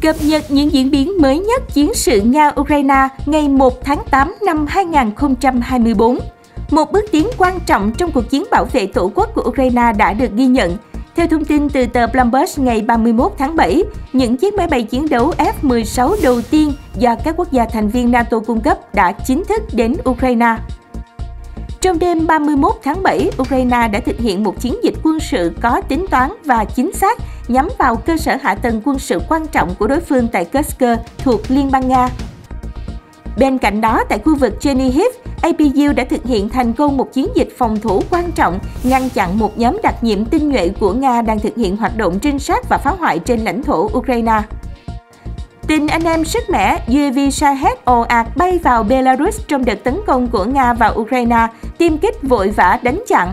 Cập nhật những diễn biến mới nhất chiến sự Nga-Ukraine ngày 1 tháng 8 năm 2024. Một bước tiến quan trọng trong cuộc chiến bảo vệ tổ quốc của Ukraine đã được ghi nhận. Theo thông tin từ tờ Bloomberg ngày 31 tháng 7, những chiếc máy bay chiến đấu F-16 đầu tiên do các quốc gia thành viên NATO cung cấp đã chính thức đến Ukraine. Trong đêm 31 tháng 7, Ukraine đã thực hiện một chiến dịch quân sự có tính toán và chính xác nhắm vào cơ sở hạ tầng quân sự quan trọng của đối phương tại Kursk thuộc Liên bang Nga. Bên cạnh đó, tại khu vực Chernihiv, APU đã thực hiện thành công một chiến dịch phòng thủ quan trọng ngăn chặn một nhóm đặc nhiệm tinh nhuệ của Nga đang thực hiện hoạt động trinh sát và phá hoại trên lãnh thổ Ukraine. Tin anh em sức mẻ, UAV Shahed ồ ạt bay vào Belarus trong đợt tấn công của Nga vào Ukraine, tiêm kích vội vã đánh chặn.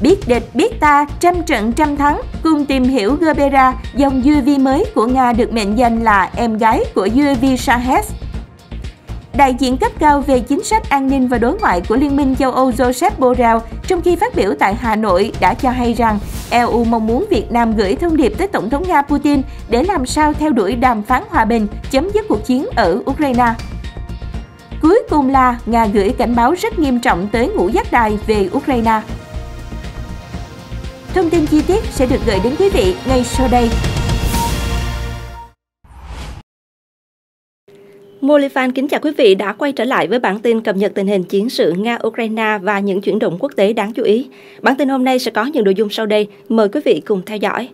Biết địch biết ta, trăm trận trăm thắng, cùng tìm hiểu Gerbera, dòng UAV mới của Nga được mệnh danh là em gái của UAV Shahed đại diện cấp cao về chính sách an ninh và đối ngoại của Liên minh châu Âu Joseph Borrell trong khi phát biểu tại Hà Nội đã cho hay rằng EU mong muốn Việt Nam gửi thông điệp tới Tổng thống Nga Putin để làm sao theo đuổi đàm phán hòa bình chấm dứt cuộc chiến ở Ukraine. Cuối cùng là Nga gửi cảnh báo rất nghiêm trọng tới ngũ giác đài về Ukraine. Thông tin chi tiết sẽ được gửi đến quý vị ngay sau đây. Molifan kính chào quý vị đã quay trở lại với bản tin cập nhật tình hình chiến sự Nga-Ukraine và những chuyển động quốc tế đáng chú ý. Bản tin hôm nay sẽ có những nội dung sau đây. Mời quý vị cùng theo dõi.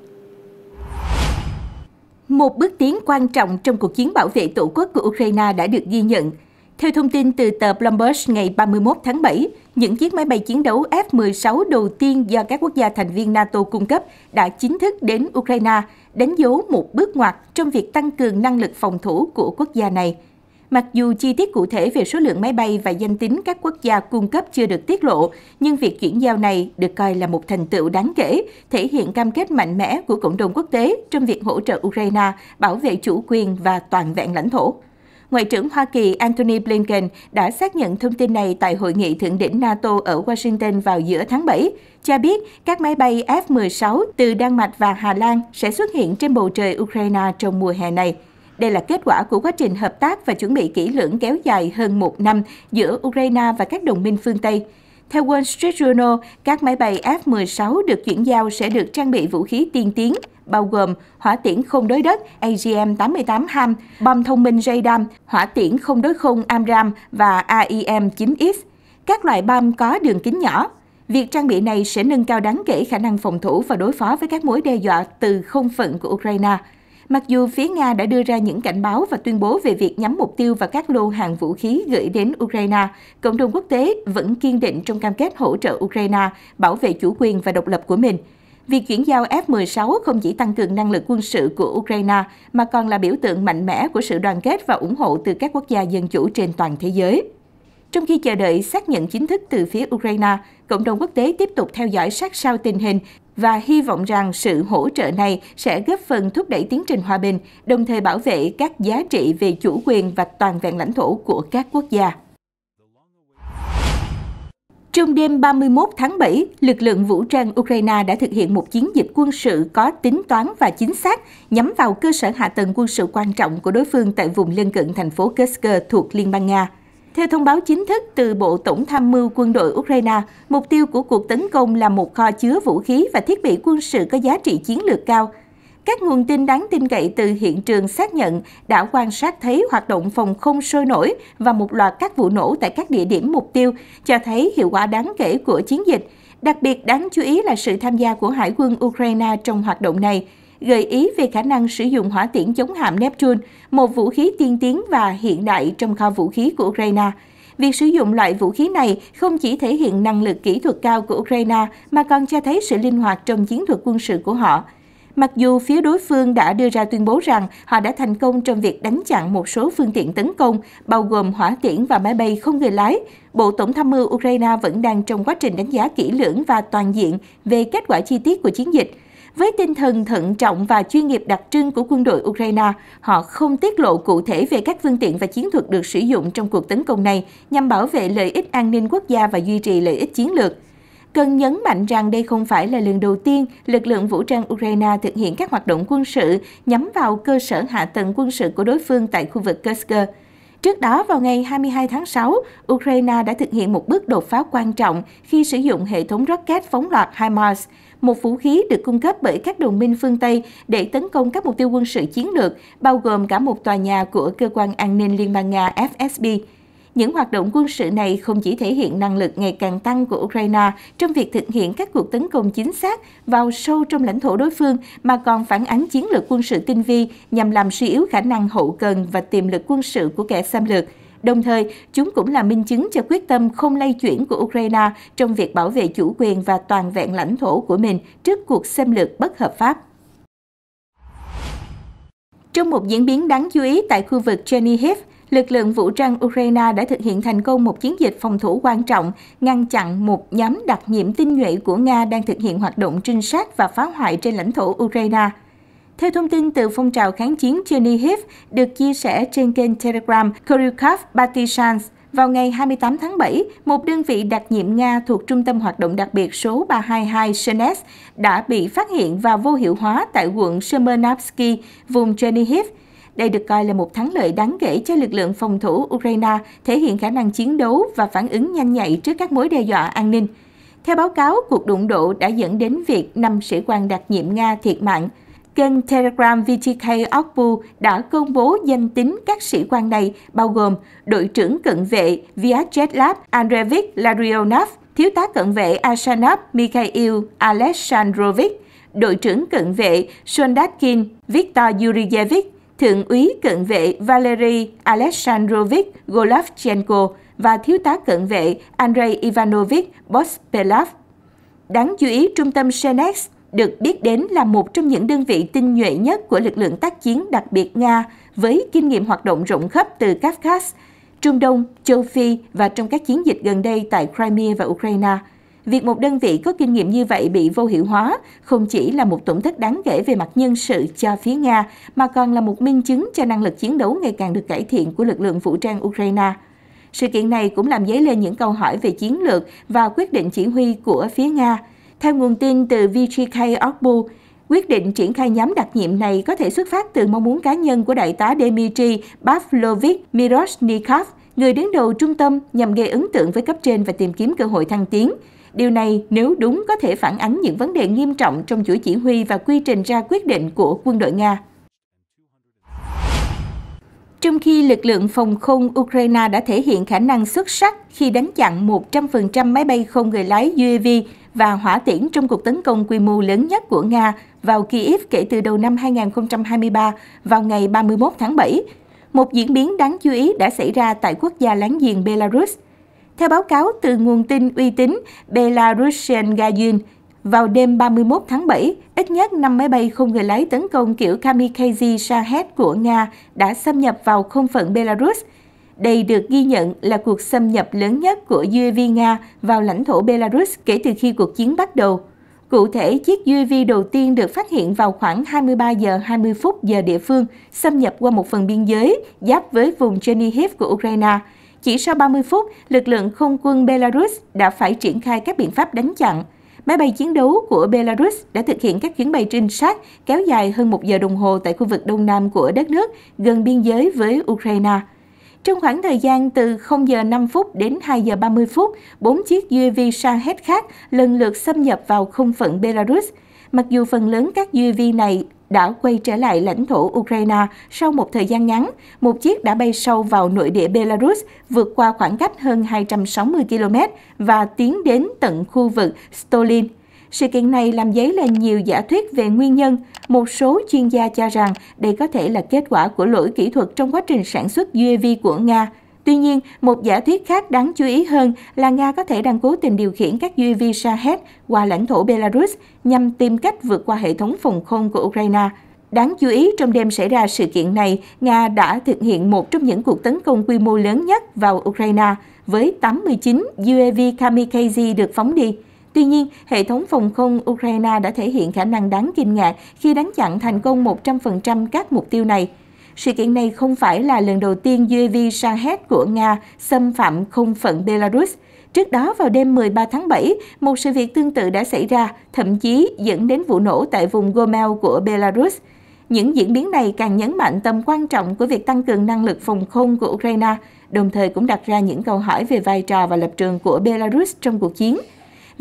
Một bước tiến quan trọng trong cuộc chiến bảo vệ tổ quốc của Ukraine đã được ghi nhận. Theo thông tin từ tờ Bloomberg ngày 31 tháng 7, những chiếc máy bay chiến đấu F-16 đầu tiên do các quốc gia thành viên NATO cung cấp đã chính thức đến Ukraine, đánh dấu một bước ngoặt trong việc tăng cường năng lực phòng thủ của quốc gia này – Mặc dù chi tiết cụ thể về số lượng máy bay và danh tính các quốc gia cung cấp chưa được tiết lộ, nhưng việc chuyển giao này được coi là một thành tựu đáng kể, thể hiện cam kết mạnh mẽ của cộng đồng quốc tế trong việc hỗ trợ Ukraine bảo vệ chủ quyền và toàn vẹn lãnh thổ. Ngoại trưởng Hoa Kỳ Antony Blinken đã xác nhận thông tin này tại hội nghị thượng đỉnh NATO ở Washington vào giữa tháng 7, cho biết các máy bay F-16 từ Đan Mạch và Hà Lan sẽ xuất hiện trên bầu trời Ukraine trong mùa hè này. Đây là kết quả của quá trình hợp tác và chuẩn bị kỹ lưỡng kéo dài hơn một năm giữa Ukraine và các đồng minh phương Tây. Theo Wall Street Journal, các máy bay F-16 được chuyển giao sẽ được trang bị vũ khí tiên tiến, bao gồm hỏa tiễn không đối đất AGM-88 HAM, bom thông minh JDAM, hỏa tiễn không đối không AMRAM và AIM-9X, các loại bom có đường kính nhỏ. Việc trang bị này sẽ nâng cao đáng kể khả năng phòng thủ và đối phó với các mối đe dọa từ không phận của Ukraine. Mặc dù phía Nga đã đưa ra những cảnh báo và tuyên bố về việc nhắm mục tiêu vào các lô hàng vũ khí gửi đến Ukraine, cộng đồng quốc tế vẫn kiên định trong cam kết hỗ trợ Ukraine bảo vệ chủ quyền và độc lập của mình. Việc chuyển giao F-16 không chỉ tăng cường năng lực quân sự của Ukraine mà còn là biểu tượng mạnh mẽ của sự đoàn kết và ủng hộ từ các quốc gia dân chủ trên toàn thế giới. Trong khi chờ đợi xác nhận chính thức từ phía Ukraine, cộng đồng quốc tế tiếp tục theo dõi sát sao tình hình và hy vọng rằng sự hỗ trợ này sẽ góp phần thúc đẩy tiến trình hòa bình, đồng thời bảo vệ các giá trị về chủ quyền và toàn vẹn lãnh thổ của các quốc gia. Trong đêm 31 tháng 7, lực lượng vũ trang Ukraine đã thực hiện một chiến dịch quân sự có tính toán và chính xác nhắm vào cơ sở hạ tầng quân sự quan trọng của đối phương tại vùng lân cận thành phố Kursk thuộc Liên bang Nga. Theo thông báo chính thức từ Bộ Tổng tham mưu quân đội Ukraine, mục tiêu của cuộc tấn công là một kho chứa vũ khí và thiết bị quân sự có giá trị chiến lược cao. Các nguồn tin đáng tin cậy từ hiện trường xác nhận đã quan sát thấy hoạt động phòng không sôi nổi và một loạt các vụ nổ tại các địa điểm mục tiêu, cho thấy hiệu quả đáng kể của chiến dịch. Đặc biệt đáng chú ý là sự tham gia của Hải quân Ukraine trong hoạt động này – gợi ý về khả năng sử dụng hỏa tiễn chống hạm Neptune, một vũ khí tiên tiến và hiện đại trong kho vũ khí của Ukraine. Việc sử dụng loại vũ khí này không chỉ thể hiện năng lực kỹ thuật cao của Ukraine mà còn cho thấy sự linh hoạt trong chiến thuật quân sự của họ. Mặc dù phía đối phương đã đưa ra tuyên bố rằng họ đã thành công trong việc đánh chặn một số phương tiện tấn công, bao gồm hỏa tiễn và máy bay không người lái, Bộ Tổng tham mưu Ukraine vẫn đang trong quá trình đánh giá kỹ lưỡng và toàn diện về kết quả chi tiết của chiến dịch. Với tinh thần thận trọng và chuyên nghiệp đặc trưng của quân đội Ukraine, họ không tiết lộ cụ thể về các phương tiện và chiến thuật được sử dụng trong cuộc tấn công này nhằm bảo vệ lợi ích an ninh quốc gia và duy trì lợi ích chiến lược. Cần nhấn mạnh rằng đây không phải là lần đầu tiên lực lượng vũ trang Ukraine thực hiện các hoạt động quân sự nhắm vào cơ sở hạ tầng quân sự của đối phương tại khu vực Kursk. Trước đó, vào ngày 22 tháng 6, Ukraine đã thực hiện một bước đột phá quan trọng khi sử dụng hệ thống rocket phóng loạt HIMARS, một vũ khí được cung cấp bởi các đồng minh phương Tây để tấn công các mục tiêu quân sự chiến lược, bao gồm cả một tòa nhà của Cơ quan An ninh Liên bang Nga FSB. Những hoạt động quân sự này không chỉ thể hiện năng lực ngày càng tăng của Ukraine trong việc thực hiện các cuộc tấn công chính xác vào sâu trong lãnh thổ đối phương, mà còn phản ánh chiến lược quân sự tinh vi nhằm làm suy yếu khả năng hậu cần và tiềm lực quân sự của kẻ xâm lược – Đồng thời, chúng cũng là minh chứng cho quyết tâm không lay chuyển của Ukraine trong việc bảo vệ chủ quyền và toàn vẹn lãnh thổ của mình trước cuộc xâm lược bất hợp pháp. Trong một diễn biến đáng chú ý tại khu vực Chernihiv, lực lượng vũ trang Ukraine đã thực hiện thành công một chiến dịch phòng thủ quan trọng, ngăn chặn một nhóm đặc nhiệm tinh nhuệ của Nga đang thực hiện hoạt động trinh sát và phá hoại trên lãnh thổ Ukraine. Theo thông tin từ phong trào kháng chiến Chernihiv được chia sẻ trên kênh Telegram Koryukov Batishans, vào ngày 28 tháng 7, một đơn vị đặc nhiệm Nga thuộc Trung tâm Hoạt động đặc biệt số 322 Shenes đã bị phát hiện và vô hiệu hóa tại quận Shemernavsky, vùng Chernihiv. Đây được coi là một thắng lợi đáng kể cho lực lượng phòng thủ Ukraine, thể hiện khả năng chiến đấu và phản ứng nhanh nhạy trước các mối đe dọa an ninh. Theo báo cáo, cuộc đụng độ đã dẫn đến việc 5 sĩ quan đặc nhiệm Nga thiệt mạng – kênh Telegram VTK Okbu đã công bố danh tính các sĩ quan này, bao gồm đội trưởng cận vệ Vyacheslav Lab Andrevich Larionov, thiếu tá cận vệ Asanov Mikhail Alexandrovich, đội trưởng cận vệ Sondatkin Viktor Yurievich, thượng úy cận vệ Valery Alexandrovich Golovchenko và thiếu tá cận vệ Andrei Ivanovich Bospelov. Đáng chú ý, trung tâm Senex được biết đến là một trong những đơn vị tinh nhuệ nhất của lực lượng tác chiến đặc biệt Nga với kinh nghiệm hoạt động rộng khắp từ Kafkas, Trung Đông, châu Phi và trong các chiến dịch gần đây tại Crimea và Ukraine. Việc một đơn vị có kinh nghiệm như vậy bị vô hiệu hóa không chỉ là một tổn thất đáng kể về mặt nhân sự cho phía Nga, mà còn là một minh chứng cho năng lực chiến đấu ngày càng được cải thiện của lực lượng vũ trang Ukraine. Sự kiện này cũng làm dấy lên những câu hỏi về chiến lược và quyết định chỉ huy của phía Nga – theo nguồn tin từ VGK Orbu, quyết định triển khai nhóm đặc nhiệm này có thể xuất phát từ mong muốn cá nhân của đại tá Dmitry Pavlovich Miroshnikov, người đứng đầu trung tâm nhằm gây ấn tượng với cấp trên và tìm kiếm cơ hội thăng tiến. Điều này, nếu đúng, có thể phản ánh những vấn đề nghiêm trọng trong chuỗi chỉ huy và quy trình ra quyết định của quân đội Nga. Trong khi lực lượng phòng không Ukraine đã thể hiện khả năng xuất sắc khi đánh chặn 100% máy bay không người lái UAV và hỏa tiễn trong cuộc tấn công quy mô lớn nhất của Nga vào Kyiv kể từ đầu năm 2023 vào ngày 31 tháng 7. Một diễn biến đáng chú ý đã xảy ra tại quốc gia láng giềng Belarus. Theo báo cáo từ nguồn tin uy tín Belarusian Guardian, vào đêm 31 tháng 7, ít nhất 5 máy bay không người lái tấn công kiểu kamikaze Shahed của Nga đã xâm nhập vào không phận Belarus – đây được ghi nhận là cuộc xâm nhập lớn nhất của UAV Nga vào lãnh thổ Belarus kể từ khi cuộc chiến bắt đầu. Cụ thể, chiếc UAV đầu tiên được phát hiện vào khoảng 23 giờ 20 phút giờ địa phương, xâm nhập qua một phần biên giới giáp với vùng Chernihiv của Ukraine. Chỉ sau 30 phút, lực lượng không quân Belarus đã phải triển khai các biện pháp đánh chặn. Máy bay chiến đấu của Belarus đã thực hiện các chuyến bay trinh sát kéo dài hơn một giờ đồng hồ tại khu vực đông nam của đất nước, gần biên giới với Ukraine. Trong khoảng thời gian từ 0 giờ 5 phút đến 2 giờ 30 phút, 4 chiếc UAV hết khác lần lượt xâm nhập vào không phận Belarus. Mặc dù phần lớn các UAV này đã quay trở lại lãnh thổ Ukraine sau một thời gian ngắn. Một chiếc đã bay sâu vào nội địa Belarus, vượt qua khoảng cách hơn 260 km và tiến đến tận khu vực Stolin, sự kiện này làm dấy lên nhiều giả thuyết về nguyên nhân. Một số chuyên gia cho rằng đây có thể là kết quả của lỗi kỹ thuật trong quá trình sản xuất UAV của Nga. Tuy nhiên, một giả thuyết khác đáng chú ý hơn là Nga có thể đang cố tình điều khiển các UAV Shahed qua lãnh thổ Belarus nhằm tìm cách vượt qua hệ thống phòng không của Ukraine. Đáng chú ý, trong đêm xảy ra sự kiện này, Nga đã thực hiện một trong những cuộc tấn công quy mô lớn nhất vào Ukraine, với 89 UAV kamikaze được phóng đi. Tuy nhiên, hệ thống phòng không Ukraine đã thể hiện khả năng đáng kinh ngạc khi đánh chặn thành công 100% các mục tiêu này. Sự kiện này không phải là lần đầu tiên UAV Shahed của Nga xâm phạm không phận Belarus. Trước đó vào đêm 13 tháng 7, một sự việc tương tự đã xảy ra, thậm chí dẫn đến vụ nổ tại vùng Gomel của Belarus. Những diễn biến này càng nhấn mạnh tầm quan trọng của việc tăng cường năng lực phòng không của Ukraine, đồng thời cũng đặt ra những câu hỏi về vai trò và lập trường của Belarus trong cuộc chiến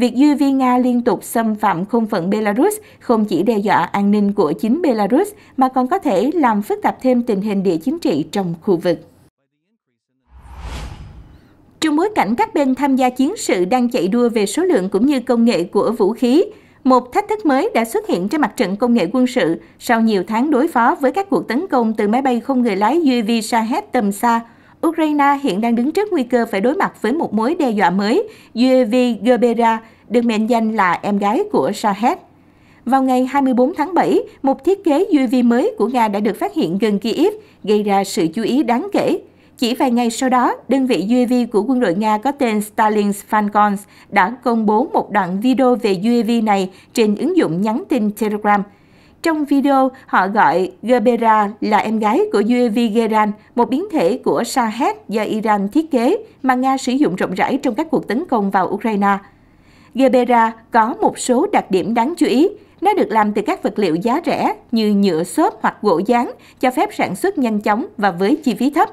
việc nhân viên Nga liên tục xâm phạm không phận Belarus không chỉ đe dọa an ninh của chính Belarus mà còn có thể làm phức tạp thêm tình hình địa chính trị trong khu vực. Trong bối cảnh các bên tham gia chiến sự đang chạy đua về số lượng cũng như công nghệ của vũ khí, một thách thức mới đã xuất hiện trên mặt trận công nghệ quân sự sau nhiều tháng đối phó với các cuộc tấn công từ máy bay không người lái UAV Shahed tầm xa Ukraine hiện đang đứng trước nguy cơ phải đối mặt với một mối đe dọa mới, UAV Gerbera, được mệnh danh là em gái của Shahed. Vào ngày 24 tháng 7, một thiết kế UAV mới của Nga đã được phát hiện gần Kyiv, gây ra sự chú ý đáng kể. Chỉ vài ngày sau đó, đơn vị UAV của quân đội Nga có tên Stalin Falcons đã công bố một đoạn video về UAV này trên ứng dụng nhắn tin Telegram – trong video, họ gọi Gerbera là em gái của UAV Geran, một biến thể của Shahed do Iran thiết kế mà Nga sử dụng rộng rãi trong các cuộc tấn công vào Ukraine. Gerbera có một số đặc điểm đáng chú ý. Nó được làm từ các vật liệu giá rẻ như nhựa xốp hoặc gỗ dán, cho phép sản xuất nhanh chóng và với chi phí thấp.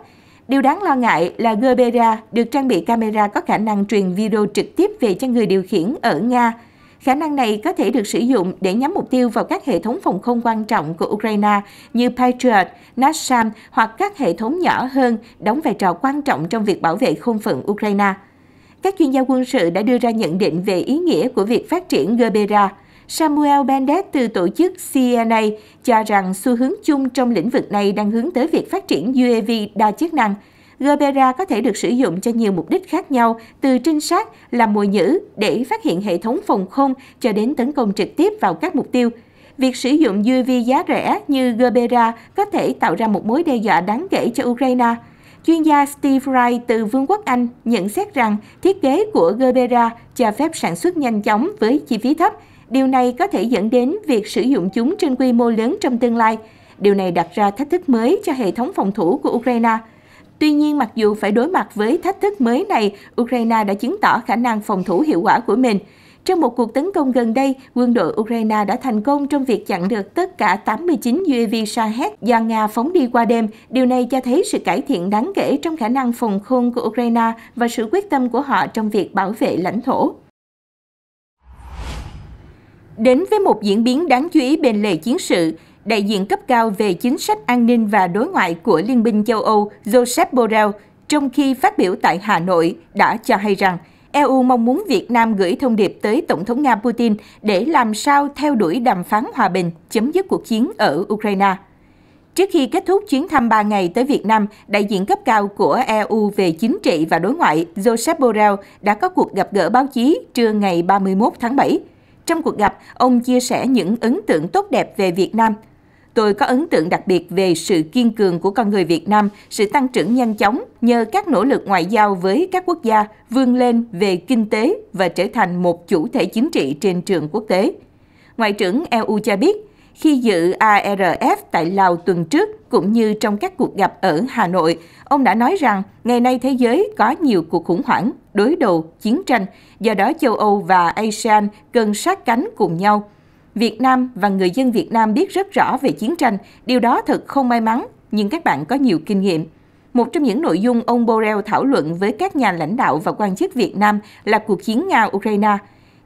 Điều đáng lo ngại là Gerbera được trang bị camera có khả năng truyền video trực tiếp về cho người điều khiển ở Nga, Khả năng này có thể được sử dụng để nhắm mục tiêu vào các hệ thống phòng không quan trọng của Ukraine như Patriot, Natsam hoặc các hệ thống nhỏ hơn đóng vai trò quan trọng trong việc bảo vệ không phận Ukraine. Các chuyên gia quân sự đã đưa ra nhận định về ý nghĩa của việc phát triển Gerbera. Samuel Bendet từ tổ chức CNA cho rằng xu hướng chung trong lĩnh vực này đang hướng tới việc phát triển UAV đa chức năng – Gerbera có thể được sử dụng cho nhiều mục đích khác nhau, từ trinh sát, làm mồi nhữ, để phát hiện hệ thống phòng không cho đến tấn công trực tiếp vào các mục tiêu. Việc sử dụng UAV giá rẻ như Gerbera có thể tạo ra một mối đe dọa đáng kể cho Ukraine. Chuyên gia Steve Wright từ Vương quốc Anh nhận xét rằng thiết kế của Gerbera cho phép sản xuất nhanh chóng với chi phí thấp. Điều này có thể dẫn đến việc sử dụng chúng trên quy mô lớn trong tương lai. Điều này đặt ra thách thức mới cho hệ thống phòng thủ của Ukraine. Tuy nhiên, mặc dù phải đối mặt với thách thức mới này, Ukraine đã chứng tỏ khả năng phòng thủ hiệu quả của mình. Trong một cuộc tấn công gần đây, quân đội Ukraine đã thành công trong việc chặn được tất cả 89 UAV Shahed do Nga phóng đi qua đêm. Điều này cho thấy sự cải thiện đáng kể trong khả năng phòng khôn của Ukraine và sự quyết tâm của họ trong việc bảo vệ lãnh thổ. Đến với một diễn biến đáng chú ý bên lề chiến sự, đại diện cấp cao về chính sách an ninh và đối ngoại của Liên minh châu Âu Joseph Borrell, trong khi phát biểu tại Hà Nội, đã cho hay rằng EU mong muốn Việt Nam gửi thông điệp tới Tổng thống Nga Putin để làm sao theo đuổi đàm phán hòa bình, chấm dứt cuộc chiến ở Ukraine. Trước khi kết thúc chuyến thăm 3 ngày tới Việt Nam, đại diện cấp cao của EU về chính trị và đối ngoại Joseph Borrell đã có cuộc gặp gỡ báo chí trưa ngày 31 tháng 7. Trong cuộc gặp, ông chia sẻ những ấn tượng tốt đẹp về Việt Nam, tôi có ấn tượng đặc biệt về sự kiên cường của con người Việt Nam, sự tăng trưởng nhanh chóng nhờ các nỗ lực ngoại giao với các quốc gia vươn lên về kinh tế và trở thành một chủ thể chính trị trên trường quốc tế. Ngoại trưởng EU cho biết, khi dự ARF tại Lào tuần trước cũng như trong các cuộc gặp ở Hà Nội, ông đã nói rằng ngày nay thế giới có nhiều cuộc khủng hoảng, đối đầu, chiến tranh, do đó châu Âu và ASEAN cần sát cánh cùng nhau – Việt Nam và người dân Việt Nam biết rất rõ về chiến tranh, điều đó thật không may mắn, nhưng các bạn có nhiều kinh nghiệm. Một trong những nội dung ông Borrell thảo luận với các nhà lãnh đạo và quan chức Việt Nam là cuộc chiến Nga-Ukraine.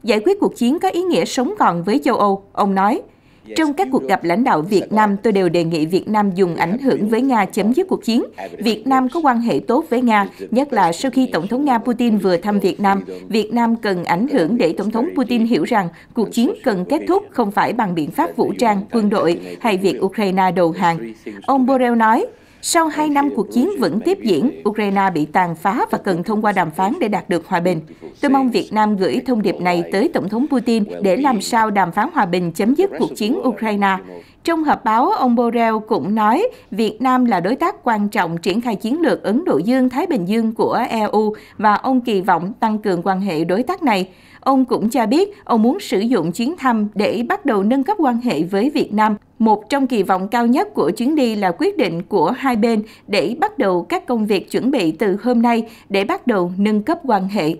Giải quyết cuộc chiến có ý nghĩa sống còn với châu Âu, ông nói – trong các cuộc gặp lãnh đạo Việt Nam, tôi đều đề nghị Việt Nam dùng ảnh hưởng với Nga chấm dứt cuộc chiến. Việt Nam có quan hệ tốt với Nga, nhất là sau khi Tổng thống Nga Putin vừa thăm Việt Nam. Việt Nam cần ảnh hưởng để Tổng thống Putin hiểu rằng cuộc chiến cần kết thúc không phải bằng biện pháp vũ trang, quân đội hay việc Ukraine đầu hàng. Ông Borrell nói, sau hai năm cuộc chiến vẫn tiếp diễn, Ukraine bị tàn phá và cần thông qua đàm phán để đạt được hòa bình. Tôi mong Việt Nam gửi thông điệp này tới Tổng thống Putin để làm sao đàm phán hòa bình chấm dứt cuộc chiến Ukraine. Trong họp báo, ông Borrell cũng nói Việt Nam là đối tác quan trọng triển khai chiến lược Ấn Độ Dương-Thái Bình Dương của EU và ông kỳ vọng tăng cường quan hệ đối tác này. Ông cũng cho biết ông muốn sử dụng chuyến thăm để bắt đầu nâng cấp quan hệ với Việt Nam. Một trong kỳ vọng cao nhất của chuyến đi là quyết định của hai bên để bắt đầu các công việc chuẩn bị từ hôm nay để bắt đầu nâng cấp quan hệ.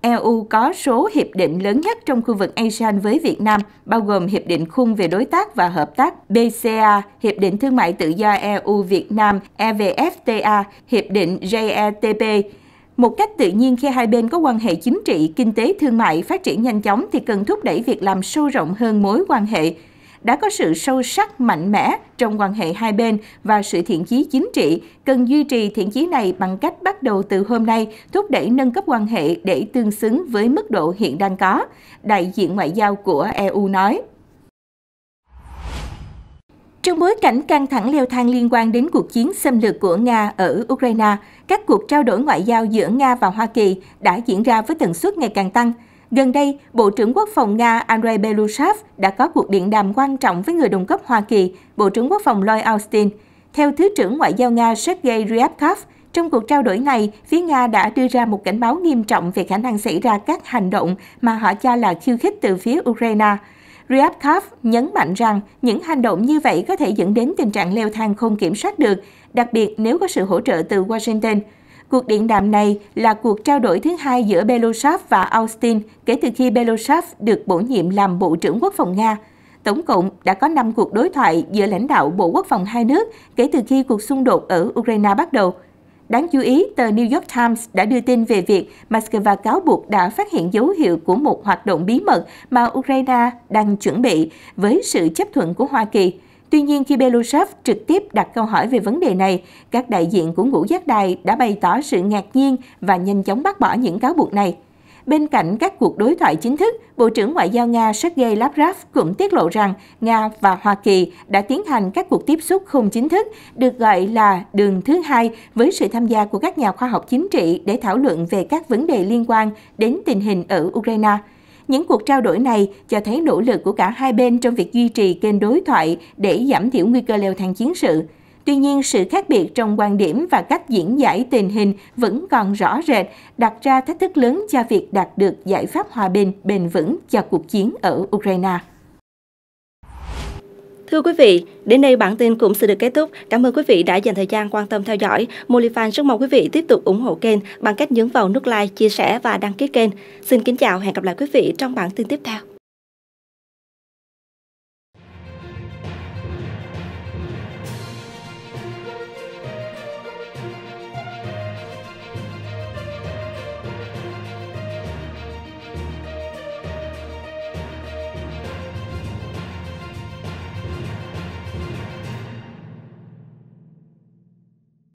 EU có số hiệp định lớn nhất trong khu vực ASEAN với Việt Nam, bao gồm Hiệp định Khung về Đối tác và Hợp tác BCA, Hiệp định Thương mại Tự do EU-Việt Nam EVFTA, Hiệp định JETP, một cách tự nhiên khi hai bên có quan hệ chính trị, kinh tế, thương mại phát triển nhanh chóng thì cần thúc đẩy việc làm sâu rộng hơn mối quan hệ. Đã có sự sâu sắc mạnh mẽ trong quan hệ hai bên và sự thiện chí chính trị, cần duy trì thiện chí này bằng cách bắt đầu từ hôm nay thúc đẩy nâng cấp quan hệ để tương xứng với mức độ hiện đang có, đại diện ngoại giao của EU nói. Trong bối cảnh căng thẳng leo thang liên quan đến cuộc chiến xâm lược của Nga ở Ukraine, các cuộc trao đổi ngoại giao giữa Nga và Hoa Kỳ đã diễn ra với tần suất ngày càng tăng. Gần đây, Bộ trưởng Quốc phòng Nga Andrei Belushov đã có cuộc điện đàm quan trọng với người đồng cấp Hoa Kỳ, Bộ trưởng Quốc phòng Lloyd Austin. Theo Thứ trưởng Ngoại giao Nga Sergei Ryabkov, trong cuộc trao đổi này, phía Nga đã đưa ra một cảnh báo nghiêm trọng về khả năng xảy ra các hành động mà họ cho là khiêu khích từ phía Ukraine. Riyad Kaf nhấn mạnh rằng những hành động như vậy có thể dẫn đến tình trạng leo thang không kiểm soát được, đặc biệt nếu có sự hỗ trợ từ Washington. Cuộc điện đàm này là cuộc trao đổi thứ hai giữa Belousov và Austin kể từ khi Belousov được bổ nhiệm làm Bộ trưởng Quốc phòng Nga. Tổng cộng đã có 5 cuộc đối thoại giữa lãnh đạo Bộ Quốc phòng hai nước kể từ khi cuộc xung đột ở Ukraine bắt đầu. Đáng chú ý, tờ New York Times đã đưa tin về việc Moscow cáo buộc đã phát hiện dấu hiệu của một hoạt động bí mật mà Ukraine đang chuẩn bị với sự chấp thuận của Hoa Kỳ. Tuy nhiên, khi Belushov trực tiếp đặt câu hỏi về vấn đề này, các đại diện của ngũ giác đài đã bày tỏ sự ngạc nhiên và nhanh chóng bác bỏ những cáo buộc này. Bên cạnh các cuộc đối thoại chính thức, Bộ trưởng Ngoại giao Nga Sergei Lavrov cũng tiết lộ rằng Nga và Hoa Kỳ đã tiến hành các cuộc tiếp xúc không chính thức, được gọi là đường thứ hai, với sự tham gia của các nhà khoa học chính trị để thảo luận về các vấn đề liên quan đến tình hình ở Ukraine. Những cuộc trao đổi này cho thấy nỗ lực của cả hai bên trong việc duy trì kênh đối thoại để giảm thiểu nguy cơ leo thang chiến sự. Tuy nhiên, sự khác biệt trong quan điểm và cách diễn giải tình hình vẫn còn rõ rệt, đặt ra thách thức lớn cho việc đạt được giải pháp hòa bình bền vững cho cuộc chiến ở Ukraine. Thưa quý vị, đến đây bản tin cũng sẽ được kết thúc. Cảm ơn quý vị đã dành thời gian quan tâm theo dõi. Molifan rất mong quý vị tiếp tục ủng hộ kênh bằng cách nhấn vào nút like, chia sẻ và đăng ký kênh. Xin kính chào, hẹn gặp lại quý vị trong bản tin tiếp theo.